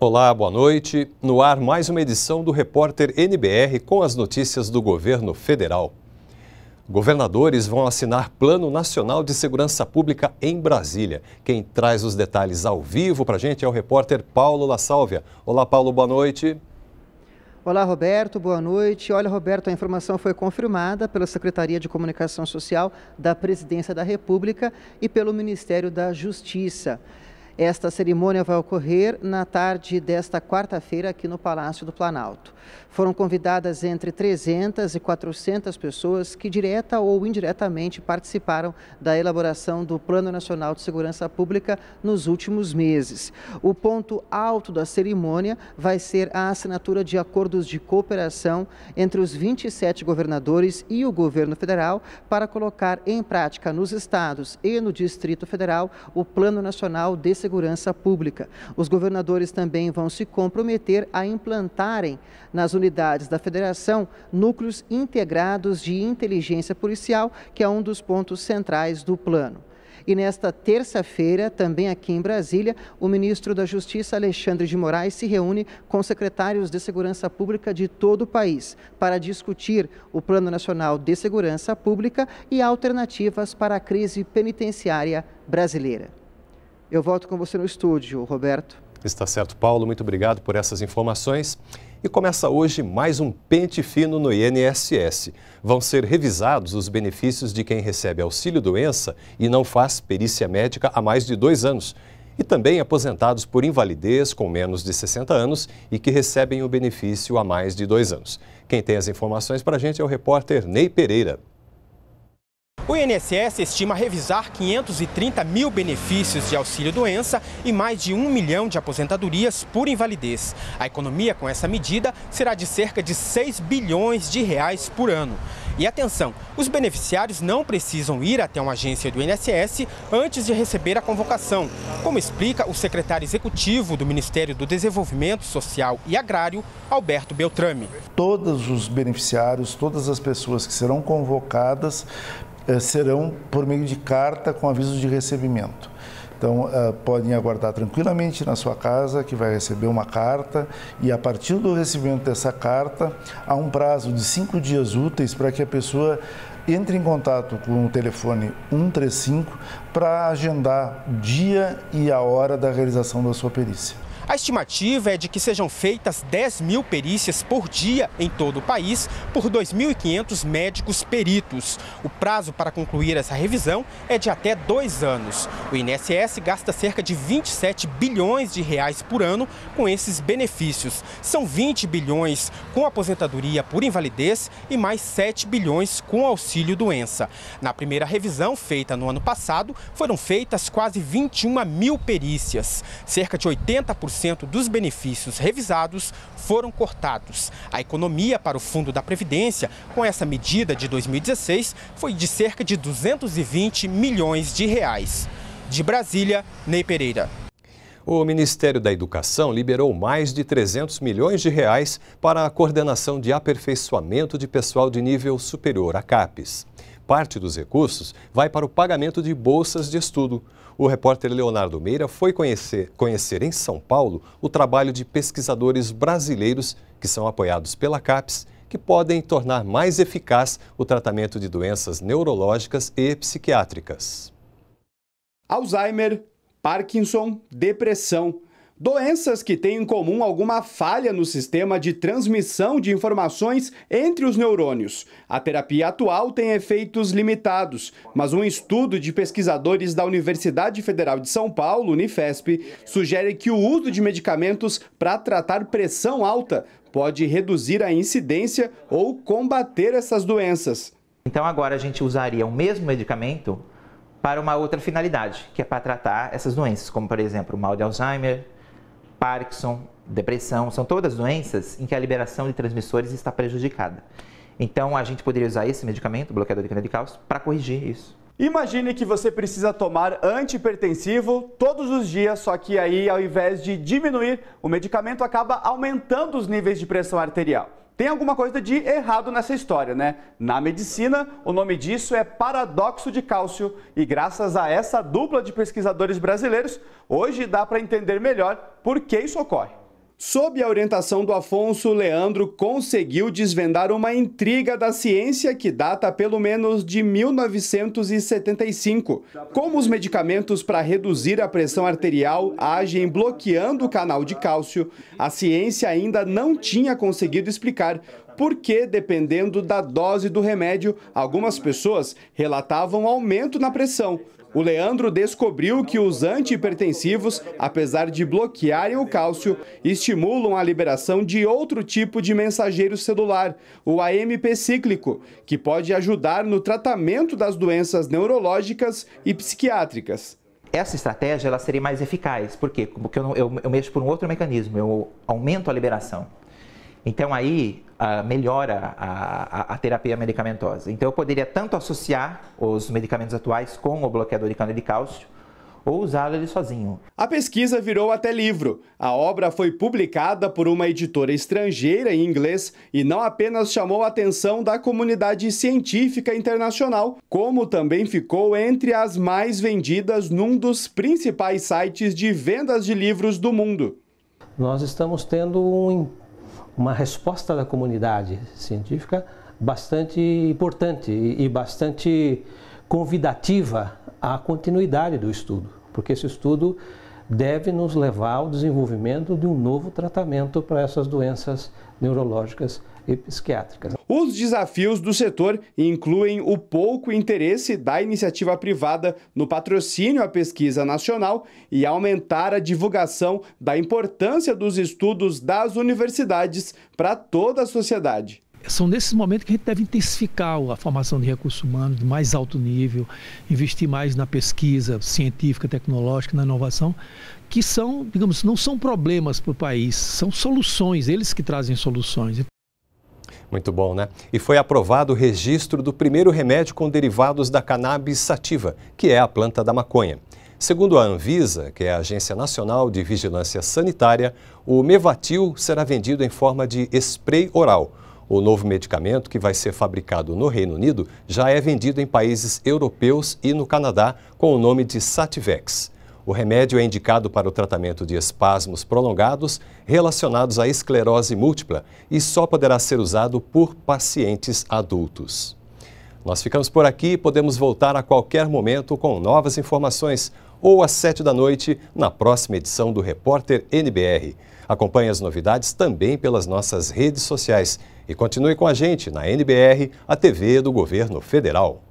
Olá, boa noite. No ar, mais uma edição do Repórter NBR com as notícias do governo federal. Governadores vão assinar Plano Nacional de Segurança Pública em Brasília. Quem traz os detalhes ao vivo para a gente é o repórter Paulo La Sálvia. Olá, Paulo, boa noite. Olá, Roberto, boa noite. Olha, Roberto, a informação foi confirmada pela Secretaria de Comunicação Social da Presidência da República e pelo Ministério da Justiça. Esta cerimônia vai ocorrer na tarde desta quarta-feira aqui no Palácio do Planalto. Foram convidadas entre 300 e 400 pessoas que, direta ou indiretamente, participaram da elaboração do Plano Nacional de Segurança Pública nos últimos meses. O ponto alto da cerimônia vai ser a assinatura de acordos de cooperação entre os 27 governadores e o governo federal para colocar em prática nos estados e no Distrito Federal o Plano Nacional de Segurança segurança pública. Os governadores também vão se comprometer a implantarem nas unidades da federação núcleos integrados de inteligência policial, que é um dos pontos centrais do plano. E nesta terça-feira, também aqui em Brasília, o ministro da Justiça, Alexandre de Moraes, se reúne com secretários de segurança pública de todo o país para discutir o Plano Nacional de Segurança Pública e alternativas para a crise penitenciária brasileira. Eu volto com você no estúdio, Roberto. Está certo, Paulo. Muito obrigado por essas informações. E começa hoje mais um pente fino no INSS. Vão ser revisados os benefícios de quem recebe auxílio-doença e não faz perícia médica há mais de dois anos. E também aposentados por invalidez com menos de 60 anos e que recebem o benefício há mais de dois anos. Quem tem as informações para a gente é o repórter Ney Pereira. O INSS estima revisar 530 mil benefícios de auxílio-doença e mais de 1 milhão de aposentadorias por invalidez. A economia com essa medida será de cerca de 6 bilhões de reais por ano. E atenção, os beneficiários não precisam ir até uma agência do INSS antes de receber a convocação, como explica o secretário executivo do Ministério do Desenvolvimento Social e Agrário, Alberto Beltrame. Todos os beneficiários, todas as pessoas que serão convocadas eh, serão por meio de carta com aviso de recebimento. Então, eh, podem aguardar tranquilamente na sua casa, que vai receber uma carta, e a partir do recebimento dessa carta, há um prazo de cinco dias úteis para que a pessoa entre em contato com o telefone 135 para agendar o dia e a hora da realização da sua perícia. A estimativa é de que sejam feitas 10 mil perícias por dia em todo o país por 2.500 médicos peritos. O prazo para concluir essa revisão é de até dois anos. O INSS gasta cerca de 27 bilhões de reais por ano com esses benefícios. São 20 bilhões com aposentadoria por invalidez e mais 7 bilhões com auxílio doença. Na primeira revisão, feita no ano passado, foram feitas quase 21 mil perícias. Cerca de 80% dos benefícios revisados foram cortados. A economia para o Fundo da Previdência, com essa medida de 2016, foi de cerca de 220 milhões de reais. De Brasília, Ney Pereira. O Ministério da Educação liberou mais de 300 milhões de reais para a coordenação de aperfeiçoamento de pessoal de nível superior, a CAPES parte dos recursos vai para o pagamento de bolsas de estudo. O repórter Leonardo Meira foi conhecer, conhecer em São Paulo o trabalho de pesquisadores brasileiros que são apoiados pela CAPES, que podem tornar mais eficaz o tratamento de doenças neurológicas e psiquiátricas. Alzheimer, Parkinson, depressão Doenças que têm em comum alguma falha no sistema de transmissão de informações entre os neurônios. A terapia atual tem efeitos limitados, mas um estudo de pesquisadores da Universidade Federal de São Paulo, Unifesp, sugere que o uso de medicamentos para tratar pressão alta pode reduzir a incidência ou combater essas doenças. Então agora a gente usaria o mesmo medicamento para uma outra finalidade, que é para tratar essas doenças, como por exemplo o mal de Alzheimer, Parkinson, depressão, são todas doenças em que a liberação de transmissores está prejudicada. Então, a gente poderia usar esse medicamento, bloqueador de cana de cálcio, para corrigir isso. Imagine que você precisa tomar antipertensivo todos os dias, só que aí, ao invés de diminuir, o medicamento acaba aumentando os níveis de pressão arterial. Tem alguma coisa de errado nessa história, né? Na medicina, o nome disso é paradoxo de cálcio e graças a essa dupla de pesquisadores brasileiros, hoje dá para entender melhor por que isso ocorre. Sob a orientação do Afonso, Leandro conseguiu desvendar uma intriga da ciência que data pelo menos de 1975. Como os medicamentos para reduzir a pressão arterial agem bloqueando o canal de cálcio, a ciência ainda não tinha conseguido explicar por que, dependendo da dose do remédio, algumas pessoas relatavam aumento na pressão, o Leandro descobriu que os antihipertensivos, apesar de bloquearem o cálcio, estimulam a liberação de outro tipo de mensageiro celular, o AMP cíclico, que pode ajudar no tratamento das doenças neurológicas e psiquiátricas. Essa estratégia ela seria mais eficaz, por quê? Porque eu, eu, eu mexo por um outro mecanismo, eu aumento a liberação. Então aí uh, melhora a, a, a, terapia medicamentosa. Então eu poderia tanto associar os medicamentos atuais com o bloqueador de cano de cálcio ou usá-lo ele sozinho. A pesquisa virou até livro. A obra foi publicada por uma editora estrangeira em inglês e não apenas chamou a atenção da comunidade científica internacional, como também ficou entre as mais vendidas num dos principais sites de vendas de livros do mundo. Nós estamos tendo um uma resposta da comunidade científica bastante importante e bastante convidativa à continuidade do estudo, porque esse estudo deve nos levar ao desenvolvimento de um novo tratamento para essas doenças neurológicas e psiquiátricas. Os desafios do setor incluem o pouco interesse da iniciativa privada no patrocínio à pesquisa nacional e aumentar a divulgação da importância dos estudos das universidades para toda a sociedade são nesses momentos que a gente deve intensificar a formação de recursos humanos de mais alto nível, investir mais na pesquisa científica, tecnológica, na inovação, que são, digamos, não são problemas para o país, são soluções, eles que trazem soluções. Muito bom, né? E foi aprovado o registro do primeiro remédio com derivados da cannabis sativa, que é a planta da maconha. Segundo a Anvisa, que é a Agência Nacional de Vigilância Sanitária, o Mevatil será vendido em forma de spray oral o novo medicamento, que vai ser fabricado no Reino Unido, já é vendido em países europeus e no Canadá com o nome de Sativex. O remédio é indicado para o tratamento de espasmos prolongados relacionados à esclerose múltipla e só poderá ser usado por pacientes adultos. Nós ficamos por aqui e podemos voltar a qualquer momento com novas informações ou às 7 da noite na próxima edição do Repórter NBR. Acompanhe as novidades também pelas nossas redes sociais e continue com a gente na NBR, a TV do Governo Federal.